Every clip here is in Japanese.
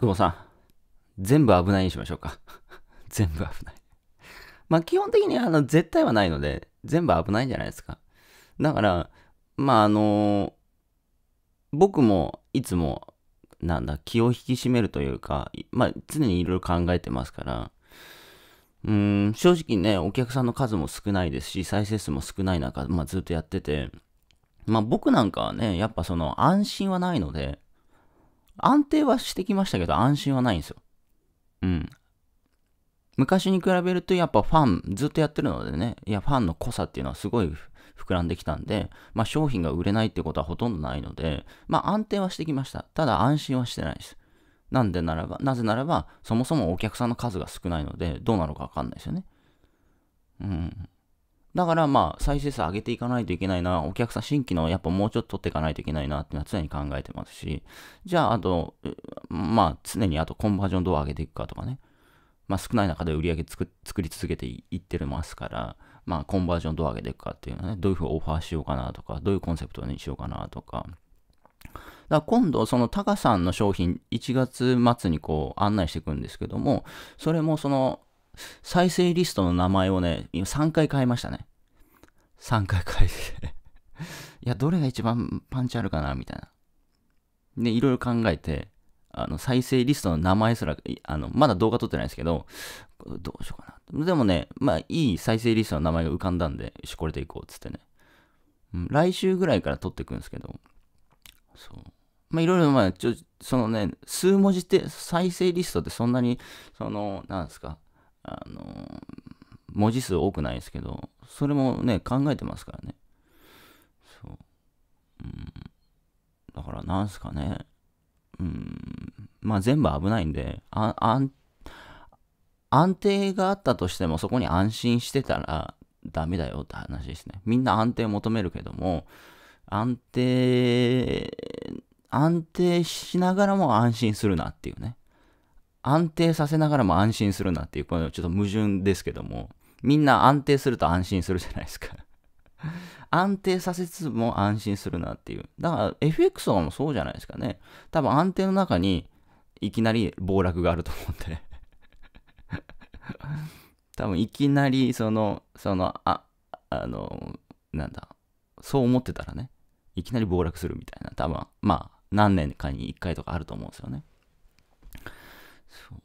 久保さん、全部危ないにしましょうか。全部危ないまあ基本的にあの絶対はないので、全部危ないんじゃないですか。だから、まああの僕もいつも、なんだ、気を引き締めるというか、まあ常にいろいろ考えてますから、うん、正直ね、お客さんの数も少ないですし、再生数も少ない中、まあずっとやってて、まあ僕なんかはね、やっぱその安心はないので、安定はしてきましたけど、安心はないんですよ。うん。昔に比べるとやっぱファン、ずっとやってるのでね、いや、ファンの濃さっていうのはすごい膨らんできたんで、まあ商品が売れないってことはほとんどないので、まあ安定はしてきました。ただ安心はしてないです。なんでならば、なぜならば、そもそもお客さんの数が少ないので、どうなのかわかんないですよね。うん。だからまあ、再生数上げていかないといけないな、お客さん新規のやっぱもうちょっと取っていかないといけないなっていうのは常に考えてますし、じゃああと、まあ常にあとコンバージョンどう上げていくかとかね、まあ少ない中で売り上げ作り続けていってますから、まあコンバージョンどう上げていくかっていうのはね、どういうふうにオファーしようかなとか、どういうコンセプトにしようかなとか、だ今度、そのタカさんの商品、1月末にこう案内していくんですけども、それもその再生リストの名前をね、今3回変えましたね。3回変えて いや、どれが一番パンチあるかなみたいな。で、いろいろ考えて、あの、再生リストの名前すら、あの、まだ動画撮ってないですけど、どうしようかな。でもね、まあ、いい再生リストの名前が浮かんだんで、よし、これでいこう、つってね。うん、来週ぐらいから撮っていくんですけど、そう。まあ、いろいろ、まあ、ちょ、そのね、数文字って、再生リストってそんなに、その、なんですか、あの、文字数多くないですけど、それもね、考えてますからね。そう。うん。だから、なんすかね。うん。まあ、全部危ないんで、あ、あん、安定があったとしても、そこに安心してたらダメだよって話ですね。みんな安定を求めるけども、安定、安定しながらも安心するなっていうね。安定させながらも安心するなっていう、このちょっと矛盾ですけども、みんな安定すると安心するじゃないですか 安定させつつも安心するなっていう。だから FX とかもそうじゃないですかね。多分安定の中にいきなり暴落があると思うんで 多分いきなりその、その、あ、あの、なんだ、そう思ってたらね、いきなり暴落するみたいな、多分、まあ、何年かに1回とかあると思うんですよね。そう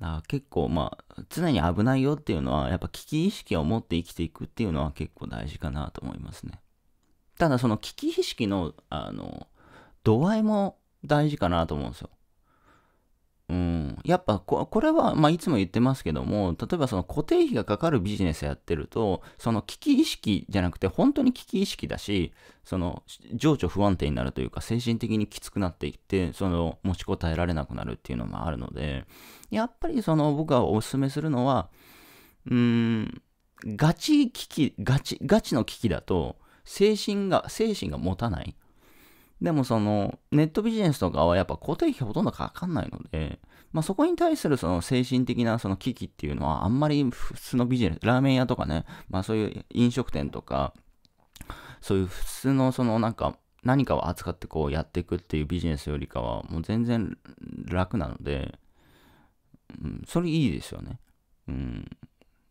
だ結構まあ常に危ないよっていうのはやっぱ危機意識を持って生きていくっていうのは結構大事かなと思いますねただその危機意識のあの度合いも大事かなと思うんですようん、やっぱここれは、まあ、いつも言ってますけども例えばその固定費がかかるビジネスやってるとその危機意識じゃなくて本当に危機意識だしその情緒不安定になるというか精神的にきつくなっていってその持ちこたえられなくなるっていうのもあるのでやっぱりその僕がおすすめするのはうんガチ危機ガチガチの危機だと精神が精神が持たないでもそのネットビジネスとかはやっぱ固定費ほとんどかかんないので、まあ、そこに対するその精神的なその危機っていうのはあんまり普通のビジネス、ラーメン屋とかね、まあそういう飲食店とか、そういう普通のそのなんか何かを扱ってこうやっていくっていうビジネスよりかはもう全然楽なので、うん、それいいですよね。うん。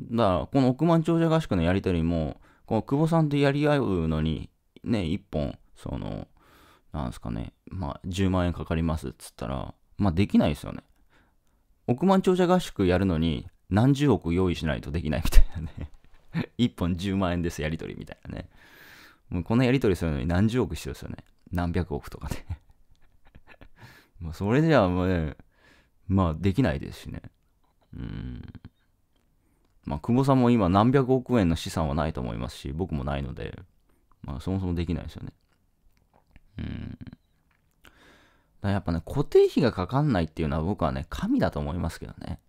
だからこの億万長者合宿のやりとりも、この久保さんとやり合うのにね、一本、その、なんですかね、まあ、10万円かかりますっつったら、まあ、できないですよね。億万長者合宿やるのに、何十億用意しないとできないみたいなね。1 本10万円です、やり取りみたいなね。もうこんなやり取りするのに何十億必要ですよね。何百億とかねもう それじゃあもうね、まあできないですしね。うん。まあ久保さんも今何百億円の資産はないと思いますし、僕もないので、まあそもそもできないですよね。やっぱね、固定費がかかんないっていうのは僕はね、神だと思いますけどね。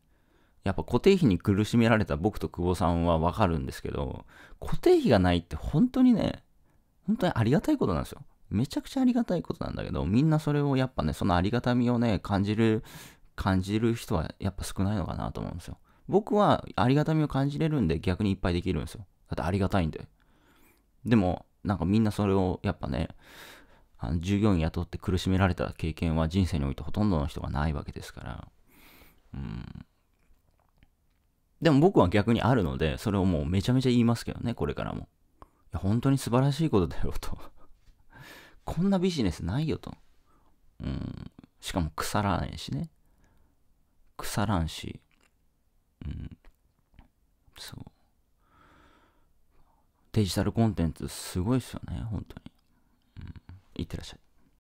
やっぱ固定費に苦しめられた僕と久保さんはわかるんですけど、固定費がないって本当にね、本当にありがたいことなんですよ。めちゃくちゃありがたいことなんだけど、みんなそれをやっぱね、そのありがたみをね、感じる、感じる人はやっぱ少ないのかなと思うんですよ。僕はありがたみを感じれるんで逆にいっぱいできるんですよ。だってありがたいんで。でも、なんかみんなそれをやっぱね、あの従業員雇って苦しめられた経験は人生においてほとんどの人がないわけですから、うん、でも僕は逆にあるので、それをもうめちゃめちゃ言いますけどね、これからも。いや、本当に素晴らしいことだよと こんなビジネスないよと。うん。しかも腐らないしね。腐らんし。うん。そう。デジタルコンテンツすごいですよね、本当に。いってらっしゃい。